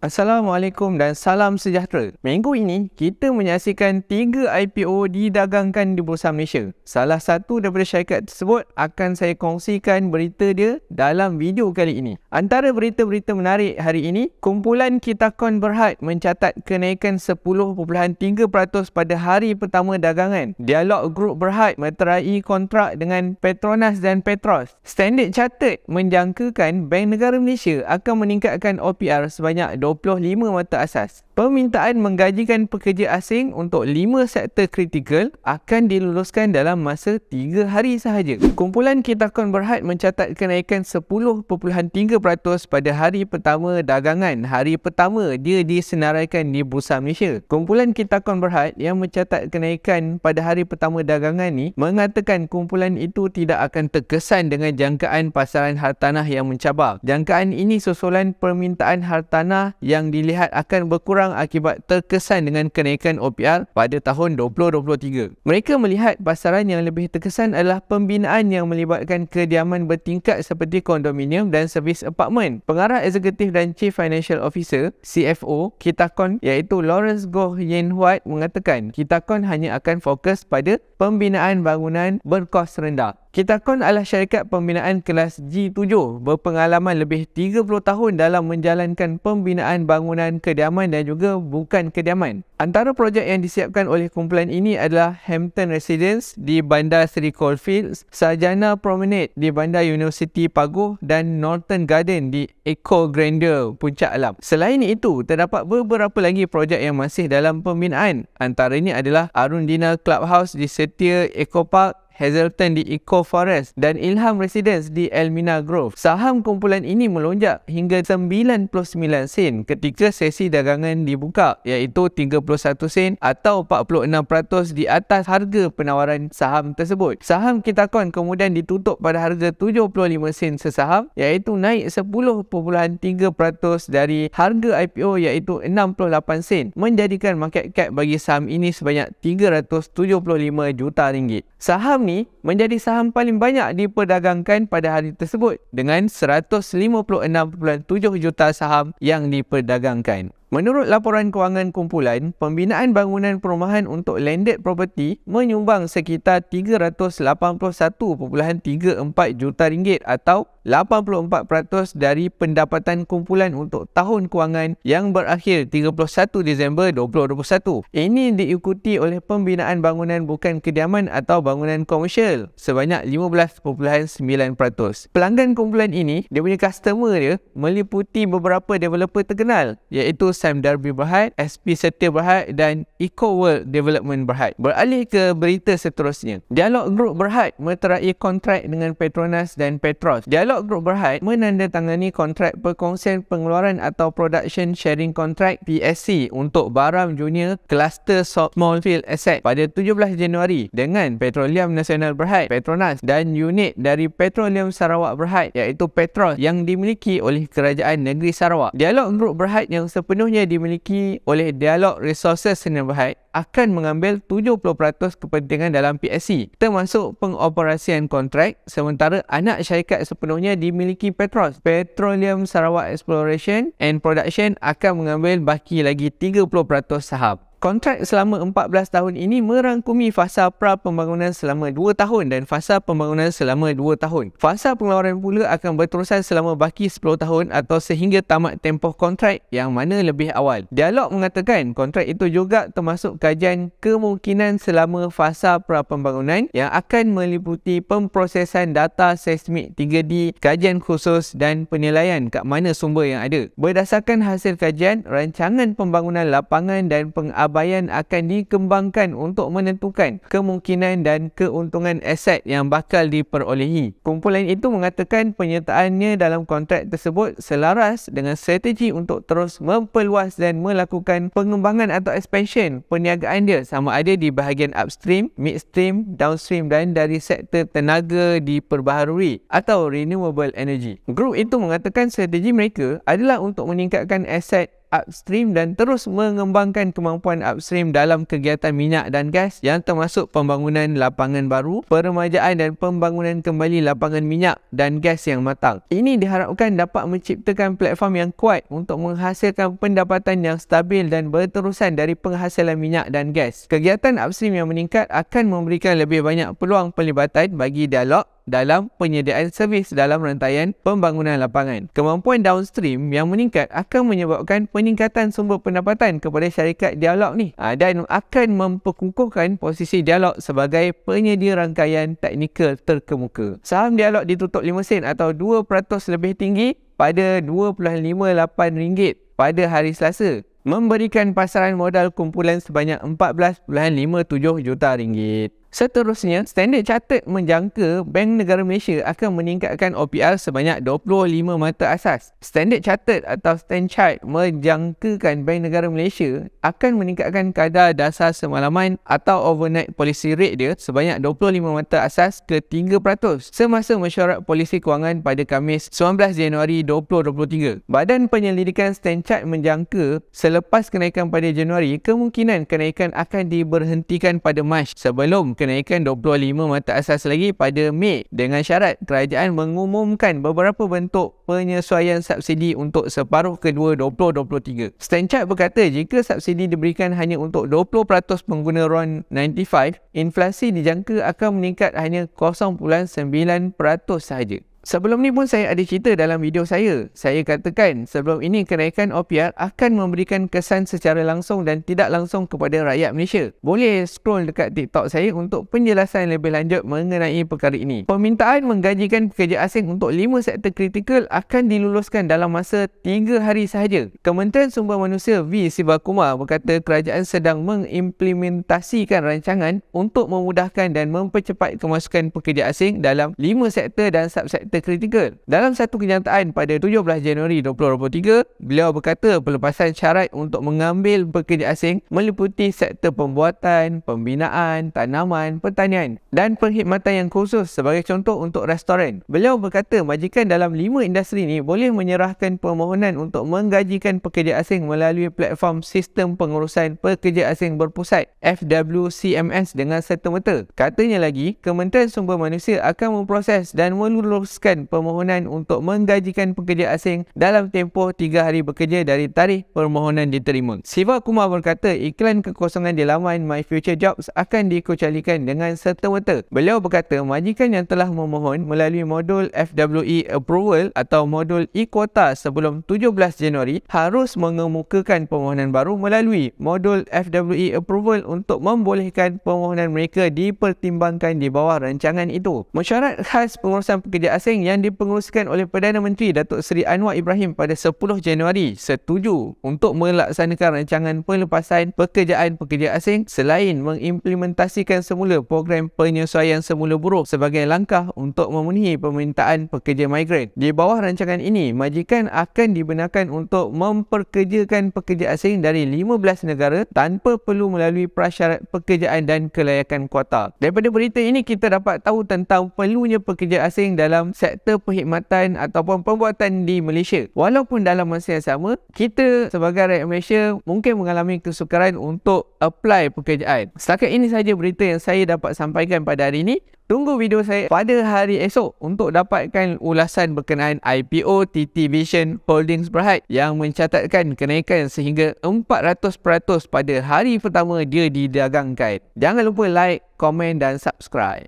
Assalamualaikum dan salam sejahtera. Minggu ini, kita menyaksikan 3 IPO didagangkan di Bursa Malaysia. Salah satu daripada syarikat tersebut akan saya kongsikan berita dia dalam video kali ini. Antara berita-berita menarik hari ini, kumpulan Kitakon Berhad mencatat kenaikan 10.3% pada hari pertama dagangan. Dialog Group Berhad meterai kontrak dengan Petronas dan Petros. Standard Chartered menjangkakan Bank Negara Malaysia akan meningkatkan OPR sebanyak 12% 25 mata asas. Permintaan menggajikan pekerja asing untuk 5 sektor kritikal akan diluluskan dalam masa 3 hari sahaja. Kumpulan Kitakon Berhad mencatat kenaikan 10.3% pada hari pertama dagangan. Hari pertama dia disenaraikan di Bursa Malaysia. Kumpulan Kitakon Berhad yang mencatat kenaikan pada hari pertama dagangan ini mengatakan kumpulan itu tidak akan terkesan dengan jangkaan pasaran hartanah yang mencabar. Jangkaan ini susulan permintaan hartanah yang dilihat akan berkurang akibat terkesan dengan kenaikan OPR pada tahun 2023. Mereka melihat pasaran yang lebih terkesan adalah pembinaan yang melibatkan kediaman bertingkat seperti kondominium dan servis apartmen. Pengarah eksekutif dan Chief Financial Officer CFO Kitakon iaitu Lawrence Goh Yen Huat mengatakan Kitakon hanya akan fokus pada pembinaan bangunan berkos rendah. Kitakon adalah syarikat pembinaan kelas G7 berpengalaman lebih 30 tahun dalam menjalankan pembinaan bangunan kediaman dan juga bukan kediaman. Antara projek yang disiapkan oleh kumpulan ini adalah Hampton Residence di Bandar Seri Coalfields, Sajana Promenade di Bandar University Pago dan Northern Garden di Eco Grandeur, Puncak Alam. Selain itu, terdapat beberapa lagi projek yang masih dalam pembinaan. Antara ini adalah Arundina Clubhouse di Setia Eco Park Hazelton di Eco Forest dan Ilham Residence di Elmina Grove. Saham kumpulan ini melonjak hingga 99 sen ketika sesi dagangan dibuka iaitu 31 sen atau 46% di atas harga penawaran saham tersebut. Saham Kitakon kemudian ditutup pada harga 75 sen sesaham iaitu naik 10.3% dari harga IPO iaitu 68 sen menjadikan market cap bagi saham ini sebanyak 375 juta ringgit. Saham ini menjadi saham paling banyak diperdagangkan pada hari tersebut dengan 156.7 juta saham yang diperdagangkan. Menurut laporan kewangan kumpulan, pembinaan bangunan perumahan untuk landed property menyumbang sekitar 381.34 juta ringgit atau 84% dari pendapatan kumpulan untuk tahun kewangan yang berakhir 31 Disember 2021. Ini diikuti oleh pembinaan bangunan bukan kediaman atau bangunan komersial sebanyak 15.9%. Pelanggan kumpulan ini, dia punya customer dia meliputi beberapa developer terkenal iaitu Sam Darby Berhad, SP Setia Berhad dan Eco World Development Berhad. Beralih ke berita seterusnya. Dialog Group Berhad meterai kontrak dengan Petronas dan Petros. Dialog Group Berhad menandatangani kontrak perkongsian pengeluaran atau production sharing contract PSC untuk Baram Junior Cluster Small Field Asset pada 17 Januari dengan Petroleum Nasional Berhad, Petronas dan unit dari Petroleum Sarawak Berhad iaitu Petros yang dimiliki oleh Kerajaan Negeri Sarawak. Dialog Group Berhad yang sepenuhnya sepenuhnya dimiliki oleh Dialog Resources Sdn Bhd akan mengambil 70% kepentingan dalam PSC termasuk pengoperasian kontrak sementara anak syarikat sepenuhnya dimiliki Petros Petroleum Sarawak Exploration and Production akan mengambil baki lagi 30% saham Kontrak selama 14 tahun ini merangkumi fasa pra pembangunan selama 2 tahun dan fasa pembangunan selama 2 tahun. Fasa pengeluaran pula akan berterusan selama baki 10 tahun atau sehingga tamat tempoh kontrak yang mana lebih awal. Dialog mengatakan kontrak itu juga termasuk kajian kemungkinan selama fasa pra pembangunan yang akan meliputi pemprosesan data seismik 3D, kajian khusus dan penilaian kat mana sumber yang ada. Berdasarkan hasil kajian, rancangan pembangunan lapangan dan pengabdian pelabayan akan dikembangkan untuk menentukan kemungkinan dan keuntungan aset yang bakal diperolehi. Kumpulan itu mengatakan penyertaannya dalam kontrak tersebut selaras dengan strategi untuk terus memperluas dan melakukan pengembangan atau expansion perniagaan dia sama ada di bahagian upstream, midstream, downstream dan dari sektor tenaga diperbaharui atau renewable energy. Grup itu mengatakan strategi mereka adalah untuk meningkatkan aset upstream dan terus mengembangkan kemampuan upstream dalam kegiatan minyak dan gas yang termasuk pembangunan lapangan baru, peremajaan dan pembangunan kembali lapangan minyak dan gas yang matang. Ini diharapkan dapat menciptakan platform yang kuat untuk menghasilkan pendapatan yang stabil dan berterusan dari penghasilan minyak dan gas. Kegiatan upstream yang meningkat akan memberikan lebih banyak peluang pelibatan bagi dialog dalam penyediaan servis dalam rantaian pembangunan lapangan. Kemampuan downstream yang meningkat akan menyebabkan peningkatan sumber pendapatan kepada syarikat dialog ni ha, dan akan memperkukuhkan posisi dialog sebagai penyedia rangkaian teknikal terkemuka. Saham dialog ditutup 5 sen atau 2% lebih tinggi pada RM2.58 pada hari Selasa memberikan pasaran modal kumpulan sebanyak 14.57 juta ringgit. Seterusnya, Standard Chartered menjangka Bank Negara Malaysia akan meningkatkan OPR sebanyak 25 mata asas. Standard Chartered atau Standchart menjangkakan Bank Negara Malaysia akan meningkatkan kadar dasar semalaman atau overnight policy rate dia sebanyak 25 mata asas ke 3% semasa mesyuarat polisi kewangan pada Khamis 19 Januari 2023. Badan penyelidikan Standchart menjangka selepas kenaikan pada Januari, kemungkinan kenaikan akan diberhentikan pada Mac sebelum kenaikan 25 mata asas lagi pada Mei dengan syarat kerajaan mengumumkan beberapa bentuk penyesuaian subsidi untuk separuh kedua 2023. Stanchart berkata jika subsidi diberikan hanya untuk 20% pengguna RON95, inflasi dijangka akan meningkat hanya 0.9% sahaja. Sebelum ni pun saya ada cerita dalam video saya. Saya katakan sebelum ini kenaikan OPR akan memberikan kesan secara langsung dan tidak langsung kepada rakyat Malaysia. Boleh scroll dekat TikTok saya untuk penjelasan lebih lanjut mengenai perkara ini. Permintaan menggajikan pekerja asing untuk 5 sektor kritikal akan diluluskan dalam masa 3 hari sahaja. Kementerian Sumber Manusia V. Sivakuma berkata kerajaan sedang mengimplementasikan rancangan untuk memudahkan dan mempercepat kemasukan pekerja asing dalam 5 sektor dan subsektor sektor kritikal. Dalam satu kenyataan pada 17 Januari 2023, beliau berkata pelepasan syarat untuk mengambil pekerja asing meliputi sektor pembuatan, pembinaan, tanaman, pertanian dan perkhidmatan yang khusus sebagai contoh untuk restoran. Beliau berkata majikan dalam lima industri ini boleh menyerahkan permohonan untuk menggajikan pekerja asing melalui platform sistem pengurusan pekerja asing berpusat FWCMS dengan serta-merta. Katanya lagi, Kementerian Sumber Manusia akan memproses dan meluluskan menguruskan permohonan untuk menggajikan pekerja asing dalam tempoh 3 hari bekerja dari tarikh permohonan diterima. Siva Kumar berkata iklan kekosongan di laman My Future Jobs akan dikucalikan dengan serta-merta. Beliau berkata majikan yang telah memohon melalui modul FWE Approval atau modul e-quota sebelum 17 Januari harus mengemukakan permohonan baru melalui modul FWE Approval untuk membolehkan permohonan mereka dipertimbangkan di bawah rancangan itu. Mesyarat khas pengurusan pekerja asing asing yang dipenguruskan oleh Perdana Menteri Datuk Seri Anwar Ibrahim pada 10 Januari setuju untuk melaksanakan rancangan pelepasan pekerjaan pekerja asing selain mengimplementasikan semula program penyesuaian semula buruk sebagai langkah untuk memenuhi permintaan pekerja migran. Di bawah rancangan ini, majikan akan dibenarkan untuk memperkerjakan pekerja asing dari 15 negara tanpa perlu melalui prasyarat pekerjaan dan kelayakan kuota. Daripada berita ini, kita dapat tahu tentang perlunya pekerja asing dalam sektor perkhidmatan ataupun pembuatan di Malaysia. Walaupun dalam masa yang sama, kita sebagai rakyat Malaysia mungkin mengalami kesukaran untuk apply pekerjaan. Setakat ini saja berita yang saya dapat sampaikan pada hari ini. Tunggu video saya pada hari esok untuk dapatkan ulasan berkenaan IPO TT Vision Holdings Berhad yang mencatatkan kenaikan sehingga 400% pada hari pertama dia didagangkan. Jangan lupa like, komen dan subscribe.